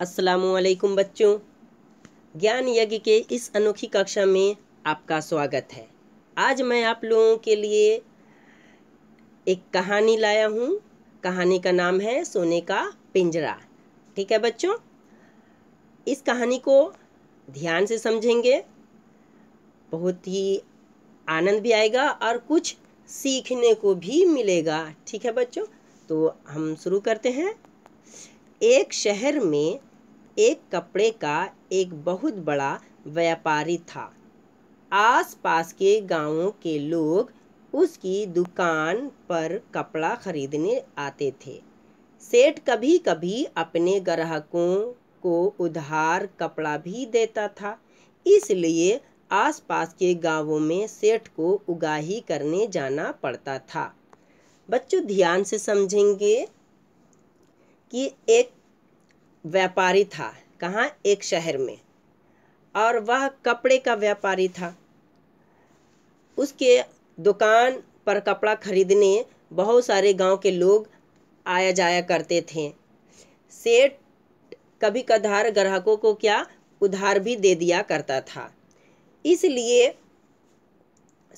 असलकुम बच्चों ज्ञान यज्ञ के इस अनोखी कक्षा में आपका स्वागत है आज मैं आप लोगों के लिए एक कहानी लाया हूँ कहानी का नाम है सोने का पिंजरा ठीक है बच्चों इस कहानी को ध्यान से समझेंगे बहुत ही आनंद भी आएगा और कुछ सीखने को भी मिलेगा ठीक है बच्चों तो हम शुरू करते हैं एक शहर में एक कपड़े का एक बहुत बड़ा व्यापारी था आसपास के गांवों के लोग उसकी दुकान पर कपड़ा खरीदने आते थे सेठ कभी कभी अपने ग्राहकों को उधार कपड़ा भी देता था इसलिए आसपास के गांवों में सेठ को उगाही करने जाना पड़ता था बच्चों ध्यान से समझेंगे कि एक व्यापारी था कहाँ एक शहर में और वह कपड़े का व्यापारी था उसके दुकान पर कपड़ा खरीदने बहुत सारे गांव के लोग आया जाया करते थे सेठ कभी कधार ग्राहकों को क्या उधार भी दे दिया करता था इसलिए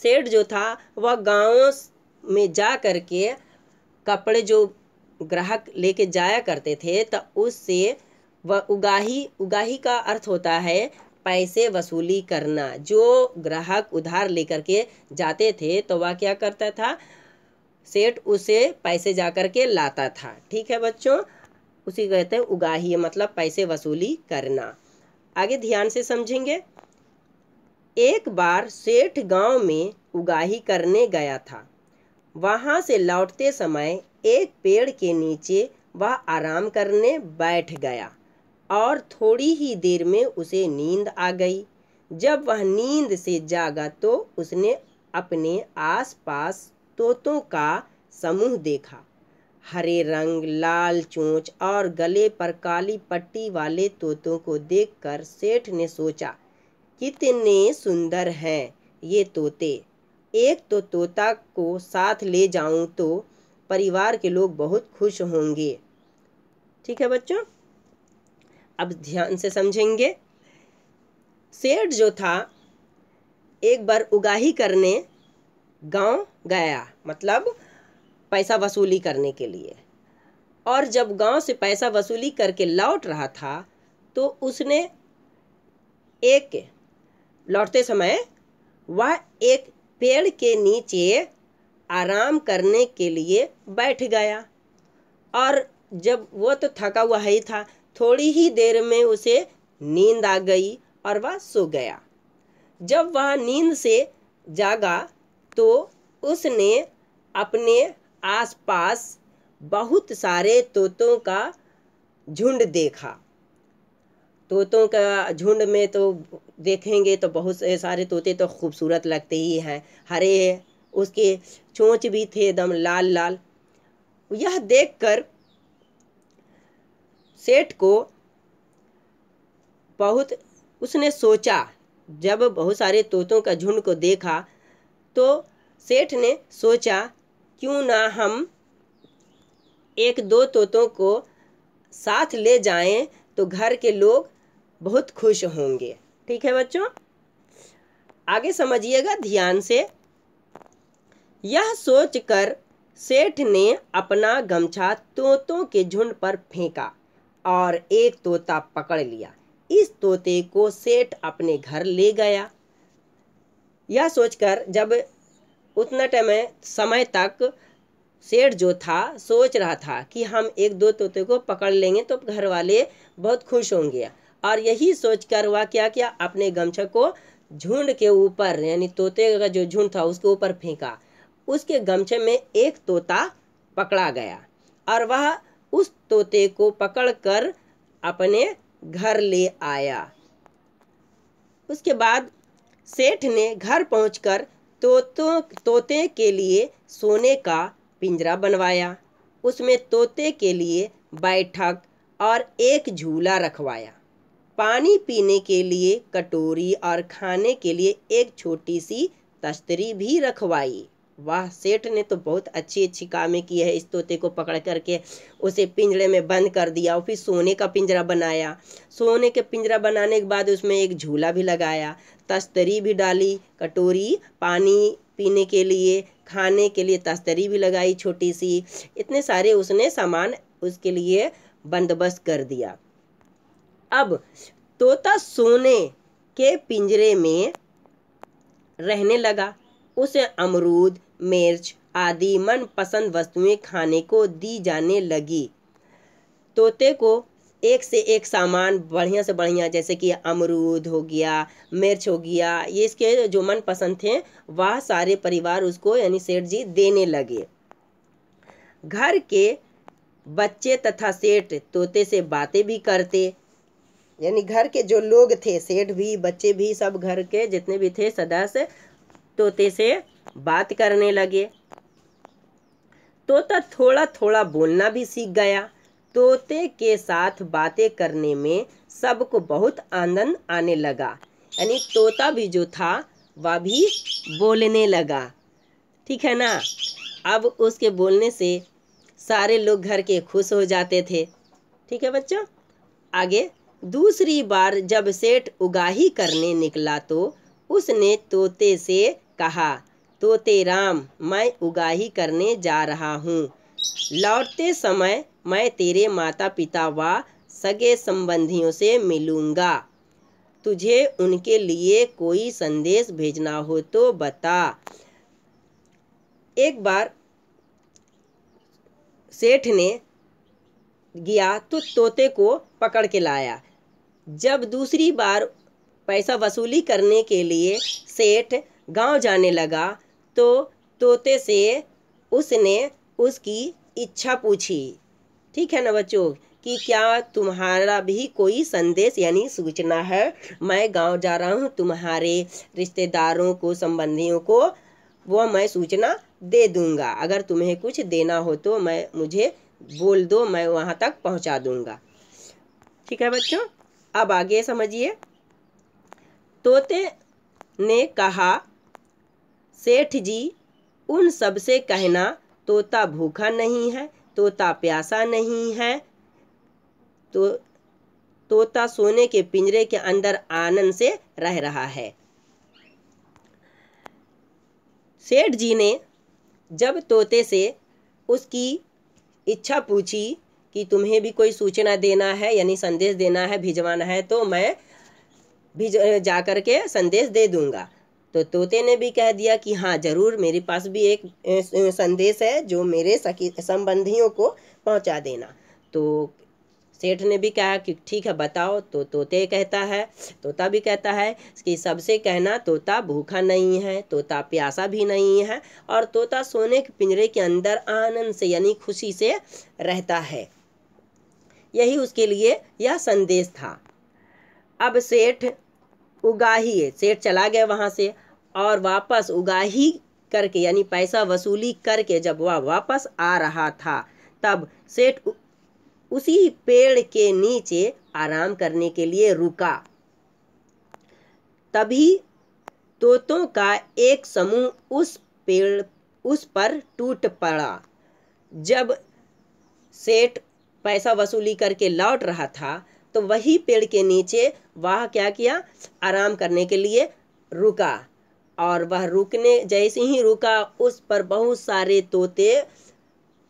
सेठ जो था वह गाँव में जा करके कपड़े जो ग्राहक लेके जाया करते थे तो उससे व उगाही उगाही का अर्थ होता है पैसे वसूली करना जो ग्राहक उधार लेकर के जाते थे तो वह क्या करता था सेठ उसे पैसे जा कर के लाता था ठीक है बच्चों उसी कहते हैं उगाही मतलब पैसे वसूली करना आगे ध्यान से समझेंगे एक बार सेठ गांव में उगाही करने गया था वहां से लौटते समय एक पेड़ के नीचे वह आराम करने बैठ गया और थोड़ी ही देर में उसे नींद आ गई जब वह नींद से जागा तो उसने अपने आसपास तोतों का समूह देखा हरे रंग लाल चोंच और गले पर काली पट्टी वाले तोतों को देखकर सेठ ने सोचा कितने सुंदर हैं ये तोते एक तो तोता को साथ ले जाऊं तो परिवार के लोग बहुत खुश होंगे ठीक है बच्चों अब ध्यान से समझेंगे सेठ जो था एक बार उगाही करने गांव गया मतलब पैसा वसूली करने के लिए और जब गांव से पैसा वसूली करके लौट रहा था तो उसने एक लौटते समय वह एक पेड़ के नीचे आराम करने के लिए बैठ गया और जब वो तो थका हुआ ही था थोड़ी ही देर में उसे नींद आ गई और वह सो गया जब वह नींद से जागा तो उसने अपने आसपास बहुत सारे तोतों का झुंड देखा तोतों का झुंड में तो देखेंगे तो बहुत सारे तोते तो खूबसूरत लगते ही हैं हरे उसके चोंच भी थे एकदम लाल लाल यह देखकर सेठ को बहुत उसने सोचा जब बहुत सारे तोतों का झुंड को देखा तो सेठ ने सोचा क्यों ना हम एक दो तोतों को साथ ले जाएं तो घर के लोग बहुत खुश होंगे ठीक है बच्चों आगे समझिएगा ध्यान से यह सोचकर सेठ ने अपना गमछा तोतों के झुंड पर फेंका और एक तोता पकड़ लिया इस तोते को सेठ अपने घर ले गया यह सोचकर जब उतना टाइम समय तक सेठ जो था सोच रहा था कि हम एक दो तोते को पकड़ लेंगे तो घर वाले बहुत खुश होंगे और यही सोचकर वह क्या किया अपने गमछा को झुंड के ऊपर यानी तोते का जो झुंड था उसके ऊपर फेंका उसके गमछे में एक तोता पकड़ा गया और वह उस तोते को पकड़कर अपने घर ले आया उसके बाद सेठ ने घर पहुंचकर तोतों तोते के लिए सोने का पिंजरा बनवाया उसमें तोते के लिए बैठक और एक झूला रखवाया पानी पीने के लिए कटोरी और खाने के लिए एक छोटी सी तश्तरी भी रखवाई वाह सेठ ने तो बहुत अच्छी अच्छी कामें की है इस तोते को पकड़ करके उसे पिंजरे में बंद कर दिया और फिर सोने का पिंजरा बनाया सोने के पिंजरा बनाने के बाद उसमें एक झूला भी लगाया तस्तरी भी डाली कटोरी पानी पीने के लिए खाने के लिए तस्तरी भी लगाई छोटी सी इतने सारे उसने सामान उसके लिए बंदोबस्त कर दिया अब तोता सोने के पिंजरे में रहने लगा उसे अमरूद मिर्च आदि मनपसंद वस्तुएं खाने को दी जाने लगी तोते को एक से एक सामान बढ़िया से बढ़िया जैसे कि अमरूद हो गया मिर्च हो गया ये इसके जो मनपसंद थे वह सारे परिवार उसको यानी सेठ जी देने लगे घर के बच्चे तथा सेठ तोते से बातें भी करते यानी घर के जो लोग थे सेठ भी बच्चे भी सब घर के जितने भी थे सदस्य तोते से बात करने लगे तोता थोड़ा थोड़ा बोलना भी सीख गया तोते के साथ बातें करने में सबको बहुत आनंद आने लगा यानी तोता भी जो था वह भी बोलने लगा ठीक है ना अब उसके बोलने से सारे लोग घर के खुश हो जाते थे ठीक है बच्चों आगे दूसरी बार जब सेठ उगाही करने निकला तो उसने तोते से कहा तोते राम मैं उगाही करने जा रहा हूँ लौटते समय मैं तेरे माता पिता व सगे संबंधियों से मिलूँगा तुझे उनके लिए कोई संदेश भेजना हो तो बता एक बार सेठ ने गया तो तोते को पकड़ के लाया जब दूसरी बार पैसा वसूली करने के लिए सेठ गांव जाने लगा तो तोते से उसने उसकी इच्छा पूछी ठीक है ना बच्चों कि क्या तुम्हारा भी कोई संदेश यानी सूचना है मैं गांव जा रहा हूँ तुम्हारे रिश्तेदारों को संबंधियों को वह मैं सूचना दे दूँगा अगर तुम्हें कुछ देना हो तो मैं मुझे बोल दो मैं वहाँ तक पहुँचा दूँगा ठीक है बच्चों अब आगे समझिए तोते ने कहा सेठ जी उन सब से कहना तोता भूखा नहीं है तोता प्यासा नहीं है तो तोता सोने के पिंजरे के अंदर आनंद से रह रहा है सेठ जी ने जब तोते से उसकी इच्छा पूछी कि तुम्हें भी कोई सूचना देना है यानी संदेश देना है भिजवाना है तो मैं भिज जा कर के संदेश दे दूँगा तो तोते ने भी कह दिया कि हाँ ज़रूर मेरे पास भी एक संदेश है जो मेरे सखी संबंधियों को पहुंचा देना तो सेठ ने भी कहा कि ठीक है बताओ तो तोते कहता है तोता भी कहता है कि सबसे कहना तोता भूखा नहीं है तोता प्यासा भी नहीं है और तोता सोने के पिंजरे के अंदर आनंद से यानी खुशी से रहता है यही उसके लिए यह संदेश था अब सेठ उगाही सेठ चला गया वहाँ से और वापस उगाही करके यानी पैसा वसूली करके जब वह वापस आ रहा था तब सेठ उसी पेड़ के नीचे आराम करने के लिए रुका तभी तोतों का एक समूह उस पेड़ उस पर टूट पड़ा जब सेठ पैसा वसूली करके लौट रहा था तो वही पेड़ के नीचे वह क्या किया आराम करने के लिए रुका और वह रुकने जैसे ही रुका उस पर बहुत सारे तोते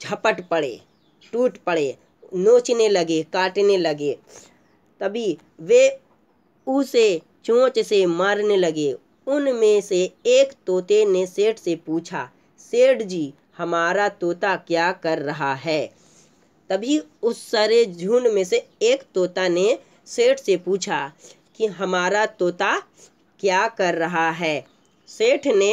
झपट पड़े टूट पड़े नोचने लगे काटने लगे तभी वे उसे चोंच से मारने लगे उनमें से एक तोते ने सेठ से पूछा सेठ जी हमारा तोता क्या कर रहा है तभी उस सारे झुंड में से एक तोता ने सेठ से पूछा कि हमारा तोता क्या कर रहा है सेठ ने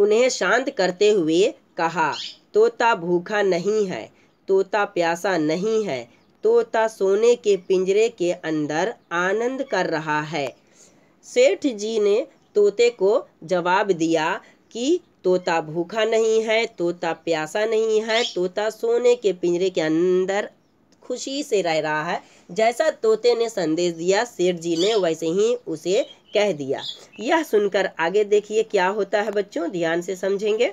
उन्हें शांत करते हुए कहा तोता भूखा नहीं है तोता प्यासा नहीं है तोता सोने के पिंजरे के अंदर आनंद कर रहा है सेठ जी ने तोते को जवाब दिया कि तोता भूखा नहीं है तोता प्यासा नहीं है तोता सोने के पिंजरे के अंदर खुशी से रह रहा है जैसा तोते ने संदेश दिया सेठ जी ने वैसे ही उसे कह दिया यह सुनकर आगे देखिए क्या होता है बच्चों ध्यान से समझेंगे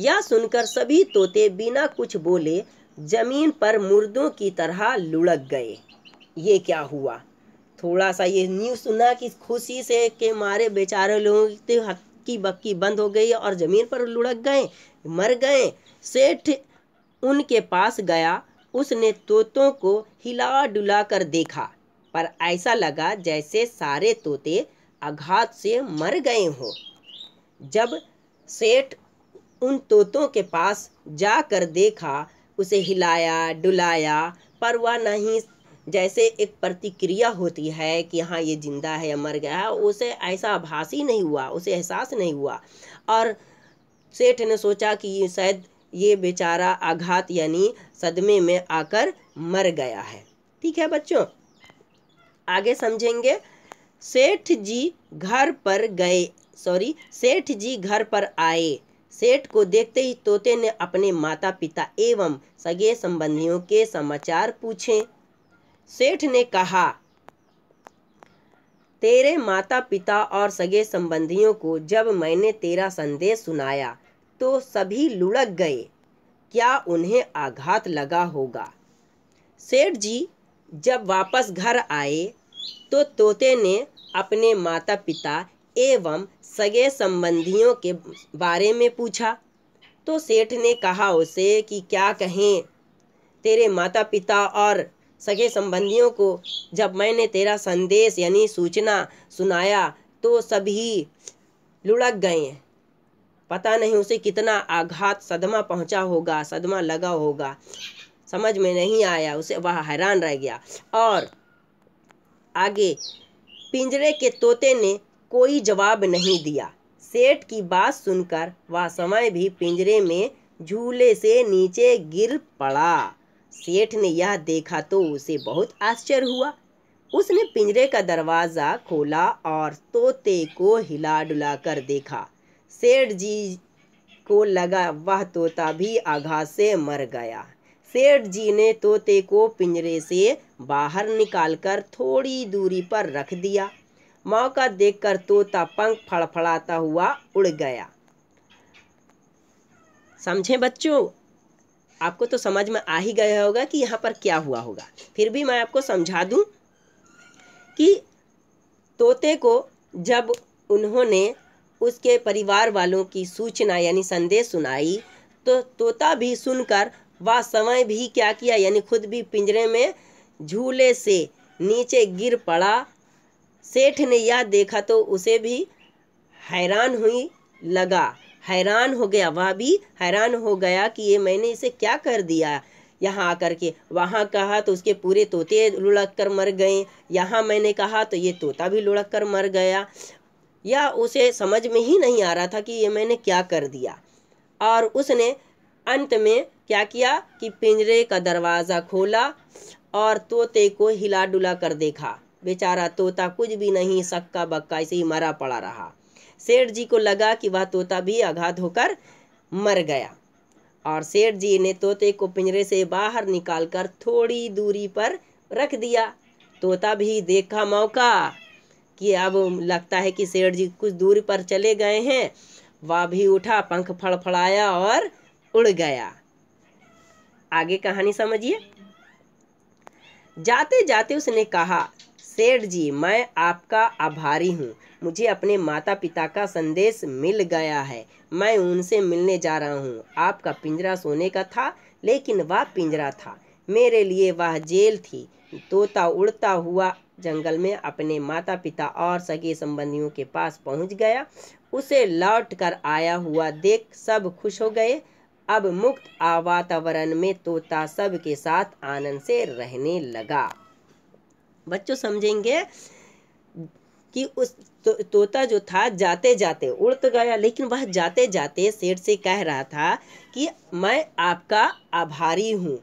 यह सुनकर सभी तोते बिना कुछ बोले जमीन पर मुर्दों की तरह लुढ़क गए ये क्या हुआ थोड़ा सा ये न्यूज़ सुना कि खुशी से के मारे बेचारे लोगों की हक्की बक्की बंद हो गई और ज़मीन पर लुढ़क गए मर गए सेठ उनके पास गया उसने तोतों को हिला डुला कर देखा पर ऐसा लगा जैसे सारे तोते आघात से मर गए हों जब सेठ उन तोतों के पास जाकर देखा उसे हिलाया डुलाया पर वह नहीं जैसे एक प्रतिक्रिया होती है कि हाँ ये जिंदा है या मर गया उसे ऐसा आभास ही नहीं हुआ उसे एहसास नहीं हुआ और सेठ ने सोचा कि शायद ये बेचारा आघात यानी सदमे में आकर मर गया है ठीक है बच्चों आगे समझेंगे सेठ जी घर पर गए सॉरी सेठ जी घर पर आए सेठ को देखते ही तोते ने अपने माता पिता एवं सगे संबंधियों के समाचार पूछे सेठ ने कहा तेरे माता पिता और सगे संबंधियों को जब मैंने तेरा संदेश सुनाया तो सभी लुढ़क गए क्या उन्हें आघात लगा होगा सेठ जी जब वापस घर आए तो तोते ने अपने माता पिता एवं सगे संबंधियों के बारे में पूछा तो सेठ ने कहा उसे कि क्या कहें तेरे माता पिता और सगे संबंधियों को जब मैंने तेरा संदेश यानी सूचना सुनाया तो सभी लुढ़क गए हैं पता नहीं उसे कितना आघात सदमा पहुंचा होगा सदमा लगा होगा समझ में नहीं आया उसे वह हैरान रह गया और आगे पिंजरे के तोते ने कोई जवाब नहीं दिया सेठ की बात सुनकर वह समय भी पिंजरे में झूले से नीचे गिर पड़ा सेठ ने यह देखा तो उसे बहुत आश्चर्य हुआ उसने पिंजरे का दरवाज़ा खोला और तोते को हिला डुला कर देखा सेठ जी को लगा वह तोता भी आघात से मर गया सेठ जी ने तोते को पिंजरे से बाहर निकालकर थोड़ी दूरी पर रख दिया मौका देखकर तोता पंख फड़फड़ाता हुआ उड़ गया समझे बच्चों आपको तो समझ में आ ही गया होगा कि यहाँ पर क्या हुआ होगा फिर भी मैं आपको समझा दूं कि तोते को जब उन्होंने उसके परिवार वालों की सूचना यानी संदेश सुनाई तो तोता भी सुनकर वह समय भी क्या किया यानी खुद भी पिंजरे में झूले से नीचे गिर पड़ा सेठ ने यह देखा तो उसे भी हैरान हुई लगा हैरान हो गया वह भी हैरान हो गया कि ये मैंने इसे क्या कर दिया यहाँ आकर के वहाँ कहा तो उसके पूरे तोते लुढ़क कर मर गए यहाँ मैंने कहा तो ये तोता भी लुढ़क कर मर गया या उसे समझ में ही नहीं आ रहा था कि ये मैंने क्या कर दिया और उसने अंत में क्या किया कि पिंजरे का दरवाज़ा खोला और तोते को हिला डुला कर देखा बेचारा तोता कुछ भी नहीं सक्का बक्का ऐसे ही मरा पड़ा रहा सेठ जी को लगा कि वह तोता भी आघात होकर मर गया और सेठ जी ने तोते को पिंजरे से बाहर निकालकर थोड़ी दूरी पर रख दिया तोता भी देखा मौका कि अब लगता है कि सेठ जी कुछ दूरी पर चले गए हैं वह भी उठा पंख फड़फड़ाया और उड़ गया आगे कहानी समझिए जाते जाते उसने कहा सेठ जी मैं आपका आभारी हूँ मुझे अपने माता पिता का संदेश मिल गया है मैं उनसे मिलने जा रहा हूँ आपका पिंजरा सोने का था लेकिन वह पिंजरा था मेरे लिए वह जेल थी तोता उड़ता हुआ जंगल में अपने माता पिता और सगे संबंधियों के पास पहुँच गया उसे लौट कर आया हुआ देख सब खुश हो गए अब मुक्त वातावरण में तोता सब के साथ आनंद से रहने लगा बच्चों समझेंगे कि उस तो, तोता जो था जाते जाते उड़ तो गया लेकिन वह जाते जाते सेठ से कह रहा था कि मैं आपका आभारी हूँ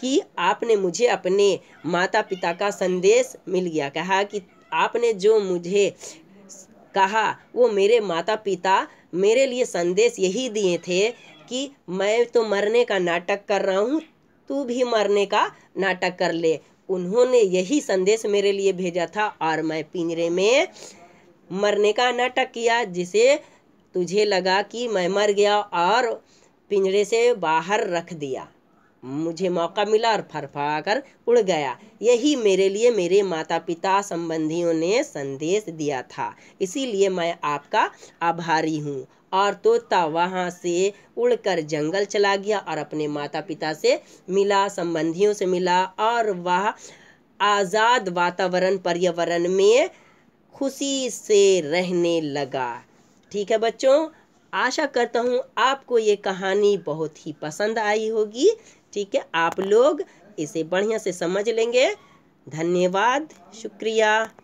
कि आपने मुझे अपने माता पिता का संदेश मिल गया कहा कि आपने जो मुझे कहा वो मेरे माता पिता मेरे लिए संदेश यही दिए थे कि मैं तो मरने का नाटक कर रहा हूँ तू भी मरने का नाटक कर ले उन्होंने यही संदेश मेरे लिए भेजा था और मैं पिंजरे में मरने का नाटक किया जिसे तुझे लगा कि मैं मर गया और पिंजरे से बाहर रख दिया मुझे मौका मिला और फरफड़ा कर उड़ गया यही मेरे लिए मेरे माता पिता संबंधियों ने संदेश दिया था इसीलिए मैं आपका आभारी हूँ और तोता वहाँ से उड़कर जंगल चला गया और अपने माता पिता से मिला संबंधियों से मिला और वह आज़ाद वातावरण पर्यावरण में खुशी से रहने लगा ठीक है बच्चों आशा करता हूँ आपको ये कहानी बहुत ही पसंद आई होगी ठीक है आप लोग इसे बढ़िया से समझ लेंगे धन्यवाद शुक्रिया